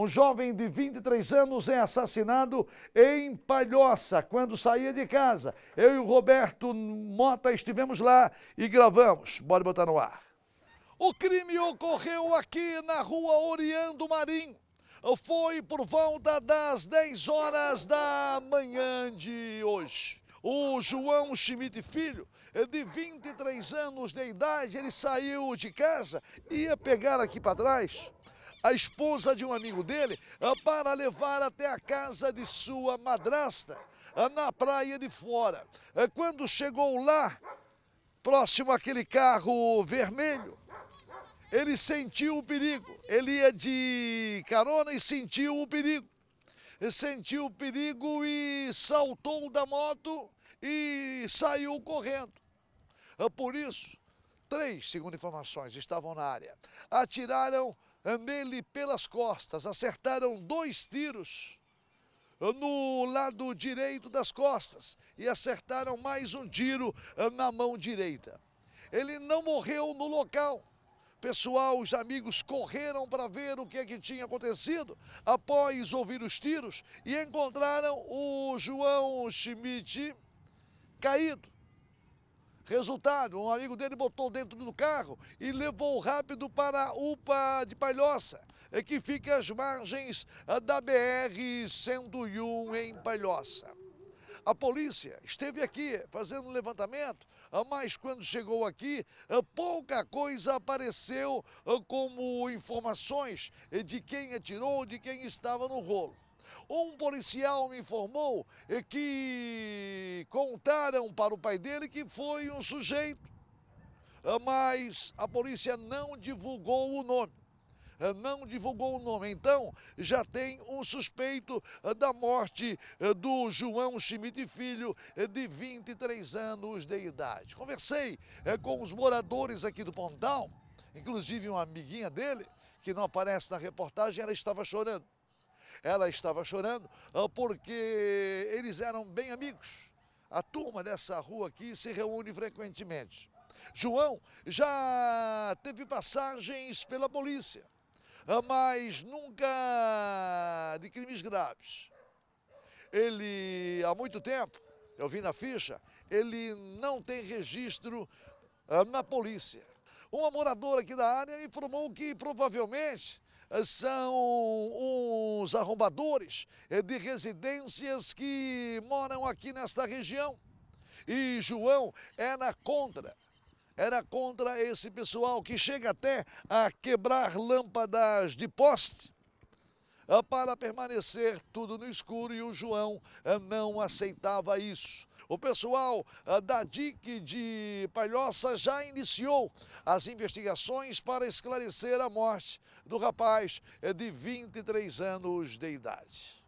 Um jovem de 23 anos é assassinado em Palhoça, quando saía de casa. Eu e o Roberto Mota estivemos lá e gravamos. Bora botar no ar. O crime ocorreu aqui na rua Oriando Marim. Foi por volta das 10 horas da manhã de hoje. O João Schmidt Filho, de 23 anos de idade, ele saiu de casa e ia pegar aqui para trás a esposa de um amigo dele ah, para levar até a casa de sua madrasta, ah, na praia de fora. Ah, quando chegou lá, próximo àquele carro vermelho, ele sentiu o perigo. Ele ia é de carona e sentiu o perigo. Sentiu o perigo e saltou da moto e saiu correndo. Por isso, Três, segundo informações, estavam na área. Atiraram nele pelas costas, acertaram dois tiros no lado direito das costas e acertaram mais um tiro na mão direita. Ele não morreu no local. Pessoal, os amigos correram para ver o que, é que tinha acontecido após ouvir os tiros e encontraram o João Schmidt caído Resultado, um amigo dele botou dentro do carro e levou rápido para a UPA de Palhoça, que fica às margens ah, da BR-101 em Palhoça. A polícia esteve aqui fazendo um levantamento, ah, mas quando chegou aqui, ah, pouca coisa apareceu como informações de quem atirou, de quem estava no rolo. Um policial me informou que contaram para o pai dele que foi um sujeito, eh, mas a polícia não divulgou o nome eh, não divulgou o nome. Então, já tem um suspeito eh, da morte do João Schmidt Filho, de 23 anos de idade. Conversei com os moradores aqui do Pontal, inclusive uma amiguinha dele, que não aparece na reportagem, ela estava chorando. Ela estava chorando ah, porque eles eram bem amigos. A turma dessa rua aqui se reúne frequentemente. João já teve passagens pela polícia, ah, mas nunca de crimes graves. Ele, há muito tempo, eu vi na ficha, ele não tem registro ah, na polícia. Uma moradora aqui da área informou que provavelmente são uns arrombadores eh, de residências que moram aqui nesta região. E João era contra era contra esse pessoal que chega até a quebrar lâmpadas de poste ah, para permanecer tudo no escuro e o João ah, não aceitava isso. O pessoal ah, da DIC de Palhoça já iniciou as investigações para esclarecer a morte do rapaz eh, de 23 anos de idade.